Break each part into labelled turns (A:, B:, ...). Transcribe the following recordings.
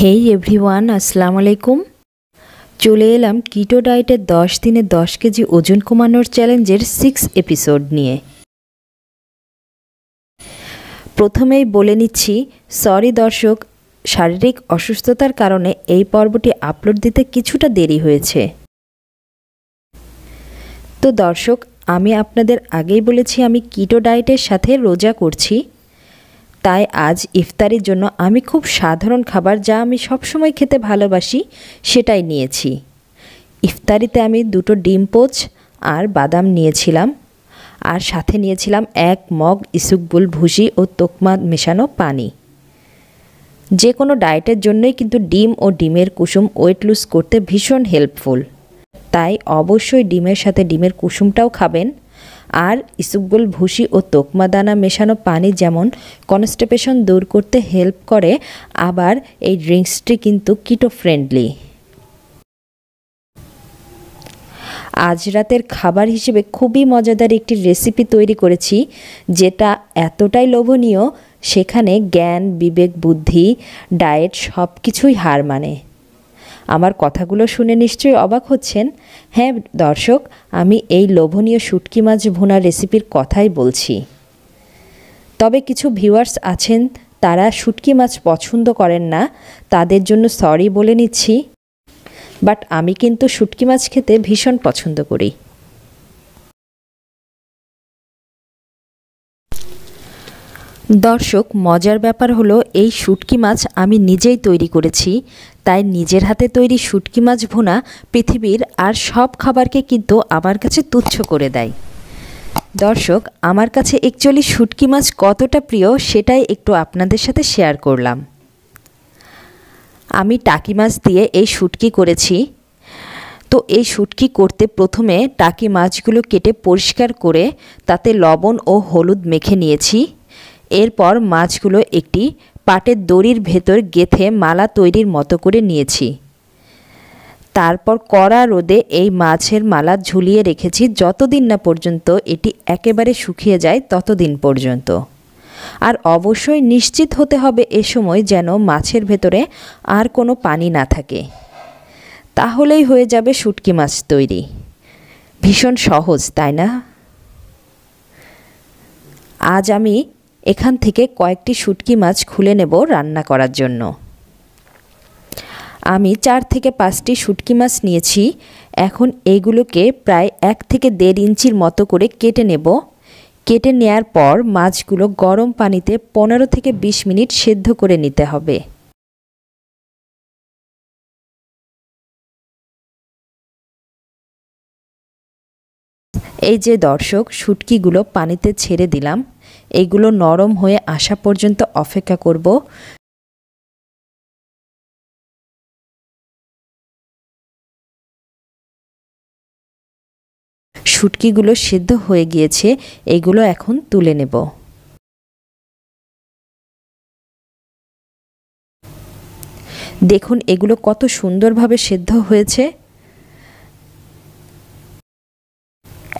A: হেই everyone আসসালাম আলাইকুম চলে এলাম কিটো ডায়েটের দশ দিনে দশ কেজি ওজন কমানোর চ্যালেঞ্জের সিক্স এপিসোড নিয়ে প্রথমেই বলে নিচ্ছি সরি দর্শক শারীরিক অসুস্থতার কারণে এই পর্বটি আপলোড দিতে কিছুটা দেরি হয়েছে তো দর্শক আমি আপনাদের আগেই বলেছি আমি কিটো ডায়েটের সাথে রোজা করছি তাই আজ ইফতারের জন্য আমি খুব সাধারণ খাবার যা আমি সবসময় খেতে ভালোবাসি সেটাই নিয়েছি ইফতারিতে আমি দুটো ডিম পোচ আর বাদাম নিয়েছিলাম আর সাথে নিয়েছিলাম এক মগ ইসুকবুল ভুসি ও তোকমা মেশানো পানি যে কোনো ডায়েটের জন্যই কিন্তু ডিম ও ডিমের কুসুম ওয়েট লুজ করতে ভীষণ হেল্পফুল তাই অবশ্যই ডিমের সাথে ডিমের কুসুমটাও খাবেন আর ইসুকগুল ভুষি ও তোকমা দানা মেশানো পানি যেমন কনস্টিপেশন দূর করতে হেল্প করে আবার এই ড্রিঙ্কসটি কিন্তু কিটো ফ্রেন্ডলি আজ রাতের খাবার হিসেবে খুবই মজাদার একটি রেসিপি তৈরি করেছি যেটা এতটাই লোভনীয় সেখানে জ্ঞান বিবেক বুদ্ধি ডায়েট সব কিছুই হার মানে আমার কথাগুলো শুনে নিশ্চয়ই অবাক হচ্ছেন হ্যাঁ দর্শক আমি এই লোভনীয় শুটকি মাছ ভোনা রেসিপির কথাই বলছি তবে কিছু ভিউয়ার্স আছেন তারা শুটকি মাছ পছন্দ করেন না তাদের জন্য সরি বলে নিচ্ছি বাট আমি কিন্তু শুটকি মাছ খেতে ভীষণ পছন্দ করি দর্শক মজার ব্যাপার হলো এই শুটকি মাছ আমি নিজেই তৈরি করেছি তাই নিজের হাতে তৈরি শুটকি মাছ ভুনা পৃথিবীর আর সব খাবারকে কিন্তু আমার কাছে তুচ্ছ করে দেয় দর্শক আমার কাছে অ্যাকচুয়ালি শুটকি মাছ কতটা প্রিয় সেটাই একটু আপনাদের সাথে শেয়ার করলাম আমি টাকি মাছ দিয়ে এই শুটকি করেছি তো এই শুটকি করতে প্রথমে টাকি মাছগুলো কেটে পরিষ্কার করে তাতে লবণ ও হলুদ মেখে নিয়েছি এরপর মাছগুলো একটি পাটের দড়ির ভেতর গেথে মালা তৈরির মতো করে নিয়েছি তারপর কড়া রোদে এই মাছের মালা ঝুলিয়ে রেখেছি যতদিন না পর্যন্ত এটি একেবারে শুকিয়ে যায় ততদিন পর্যন্ত আর অবশ্যই নিশ্চিত হতে হবে এ সময় যেন মাছের ভেতরে আর কোনো পানি না থাকে তাহলেই হয়ে যাবে শুটকি মাছ তৈরি ভীষণ সহজ তাই না আজ আমি এখান থেকে কয়েকটি শুটকি মাছ খুলে নেব রান্না করার জন্য আমি চার থেকে পাঁচটি শুটকি মাছ নিয়েছি এখন এইগুলোকে প্রায় এক থেকে দেড় ইঞ্চির মতো করে কেটে নেব কেটে নেয়ার পর মাছগুলো গরম পানিতে পনেরো থেকে ২০ মিনিট সেদ্ধ করে নিতে হবে এই যে দর্শক শুটকিগুলো পানিতে ছেড়ে দিলাম এগুলো নরম হয়ে আসা পর্যন্ত অপেক্ষা করব
B: শুটকিগুলো সিদ্ধ হয়ে গিয়েছে এগুলো এখন তুলে নেব
A: দেখুন এগুলো কত সুন্দরভাবে সিদ্ধ হয়েছে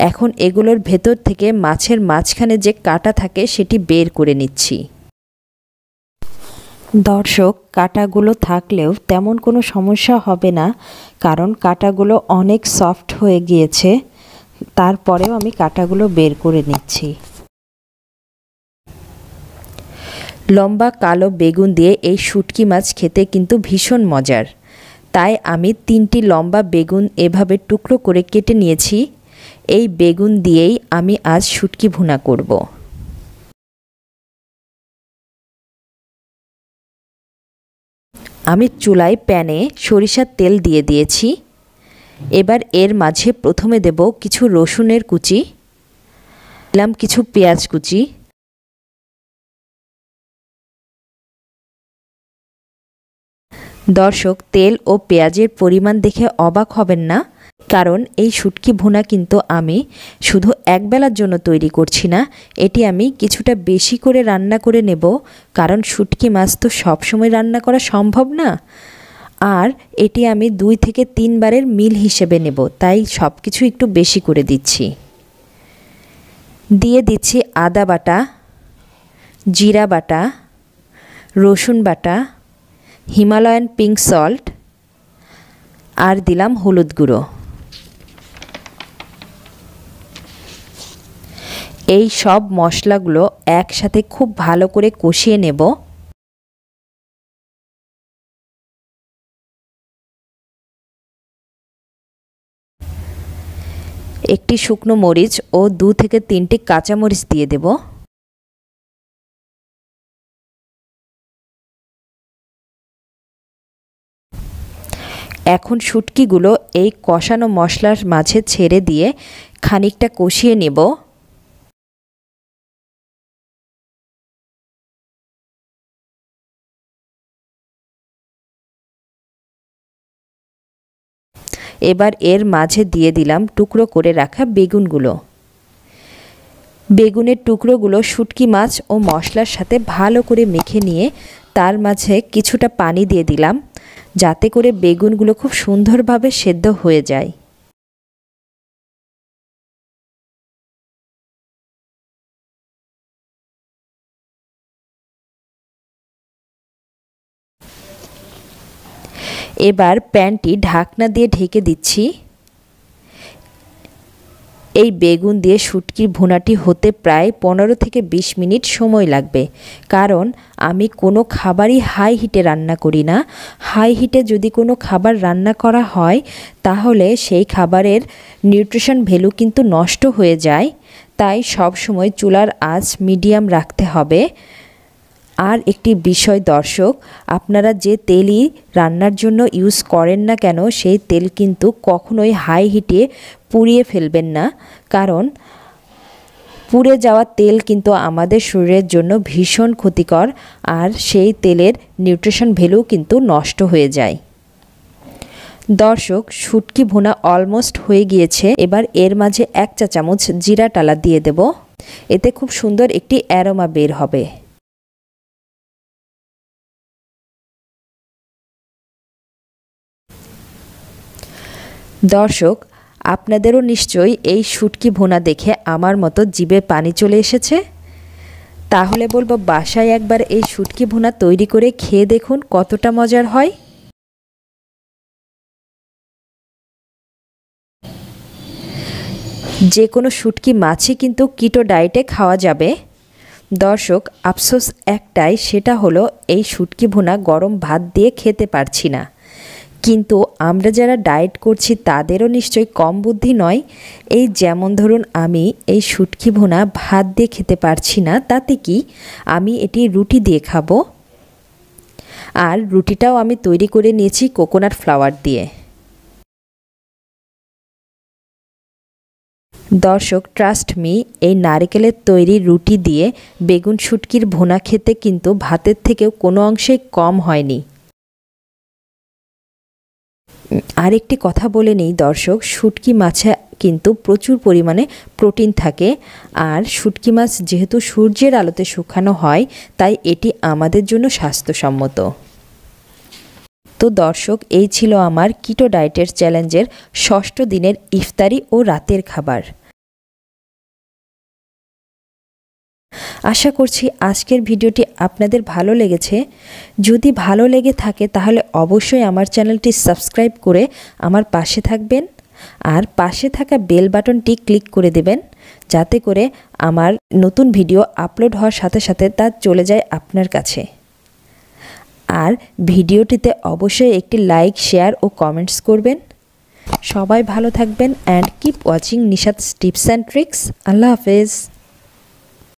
A: এখন এগুলোর ভেতর থেকে মাছের মাঝখানে যে কাটা থাকে সেটি বের করে নিচ্ছি দর্শক কাটাগুলো থাকলেও তেমন কোনো সমস্যা হবে না কারণ কাটাগুলো অনেক সফট হয়ে গিয়েছে তারপরেও আমি কাটাগুলো বের করে নিচ্ছি লম্বা কালো বেগুন দিয়ে এই শুটকি মাছ খেতে কিন্তু ভীষণ মজার তাই আমি তিনটি লম্বা বেগুন এভাবে টুকরো করে কেটে নিয়েছি এই বেগুন দিয়েই আমি আজ শুটকি ভুনা করব। আমি চুলায় প্যানে সরিষার তেল দিয়ে দিয়েছি এবার এর মাঝে প্রথমে দেব কিছু রসুনের কুচি দিলাম কিছু পেঁয়াজ কুচি দর্শক তেল ও পেঁয়াজের পরিমাণ দেখে অবাক হবেন না কারণ এই শুটকি ভুনা কিন্তু আমি শুধু একবেলার জন্য তৈরি করছি না এটি আমি কিছুটা বেশি করে রান্না করে নেব কারণ শুটকি মাছ তো সবসময় রান্না করা সম্ভব না আর এটি আমি দুই থেকে তিনবারের মিল হিসেবে নেব তাই সব কিছু একটু বেশি করে দিচ্ছি দিয়ে দিচ্ছি আদা বাটা জিরা বাটা রসুন বাটা হিমালয়ান পিঙ্ক সল্ট আর দিলাম হলুদ গুঁড়ো এই সব মশলাগুলো একসাথে খুব ভালো করে কষিয়ে নেব
B: একটি শুকনো মরিচ ও দু থেকে তিনটি কাঁচামরিচ দিয়ে দেব
A: এখন শুটকিগুলো এই কষানো মশলার মাঝে ছেড়ে দিয়ে খানিকটা কষিয়ে নেব
B: এবার এর মাঝে
A: দিয়ে দিলাম টুকরো করে রাখা বেগুনগুলো বেগুনের টুকরোগুলো শুটকি মাছ ও মশলার সাথে ভালো করে মেখে নিয়ে তার মাঝে কিছুটা পানি দিয়ে দিলাম যাতে করে বেগুনগুলো খুব সুন্দরভাবে সেদ্ধ হয়ে যায় এবার প্যানটি ঢাকনা দিয়ে ঢেকে দিচ্ছি এই বেগুন দিয়ে শুটকির ভুনাটি হতে প্রায় পনেরো থেকে ২০ মিনিট সময় লাগবে কারণ আমি কোনো খাবারই হাই হিটে রান্না করি না হাই হিটে যদি কোনো খাবার রান্না করা হয় তাহলে সেই খাবারের নিউট্রিশন ভ্যালু কিন্তু নষ্ট হয়ে যায় তাই সব সময় চুলার আঁচ মিডিয়াম রাখতে হবে আর একটি বিষয় দর্শক আপনারা যে তেলই রান্নার জন্য ইউজ করেন না কেন সেই তেল কিন্তু কখনোই হাই হিটে পুড়িয়ে ফেলবেন না কারণ পুড়ে যাওয়া তেল কিন্তু আমাদের শরীরের জন্য ভীষণ ক্ষতিকর আর সেই তেলের নিউট্রিশন ভ্যালু কিন্তু নষ্ট হয়ে যায় দর্শক শুটকি ভুনা অলমোস্ট হয়ে গিয়েছে এবার এর মাঝে এক চা চামচ জিরা টালা দিয়ে দেব এতে খুব সুন্দর একটি অ্যারোমা বের হবে দর্শক আপনাদেরও নিশ্চয়ই এই শুটকি ভোনা দেখে আমার মতো জিবে পানি চলে এসেছে তাহলে বলবো বাসায় একবার এই শুটকি ভোনা তৈরি করে খেয়ে দেখুন কতটা মজার হয় যে কোনো শুটকি মাছে কিন্তু কিটো ডায়েটে খাওয়া যাবে দর্শক আফসোস একটাই সেটা হলো এই শুটকি ভুনা গরম ভাত দিয়ে খেতে পারছি না কিন্তু আমরা যারা ডায়েট করছি তাদেরও নিশ্চয়ই কম বুদ্ধি নয় এই যেমন ধরুন আমি এই শুটকি ভোনা ভাত দিয়ে খেতে পারছি না তাতে কি আমি এটি রুটি দিয়ে খাবো আর রুটিটাও আমি তৈরি করে নিয়েছি কোকোনাট ফ্লাওয়ার দিয়ে দর্শক ট্রাস্ট মি এই নারিকেলের তৈরি রুটি দিয়ে বেগুন সুটকির ভোনা খেতে কিন্তু ভাতের থেকেও কোনো অংশেই কম হয়নি আরেকটি কথা বলে নেই দর্শক শুটকি মাছে কিন্তু প্রচুর পরিমাণে প্রোটিন থাকে আর শুটকি মাছ যেহেতু সূর্যের আলোতে শুকানো হয় তাই এটি আমাদের জন্য স্বাস্থ্যসম্মত তো দর্শক এই ছিল আমার কিটো ডায়েটের চ্যালেঞ্জের ষষ্ঠ দিনের ইফতারি ও রাতের খাবার আশা করছি আজকের ভিডিওটি আপনাদের ভালো লেগেছে যদি ভালো লেগে থাকে তাহলে অবশ্যই আমার চ্যানেলটি সাবস্ক্রাইব করে আমার পাশে থাকবেন আর পাশে থাকা বেল বাটনটি ক্লিক করে দেবেন যাতে করে আমার নতুন ভিডিও আপলোড হওয়ার সাথে সাথে তা চলে যায় আপনার কাছে আর ভিডিওটিতে অবশ্যই একটি লাইক শেয়ার ও কমেন্টস করবেন সবাই ভালো থাকবেন and keep watching Nishad tips and tricks আল্লাহ হাফেজ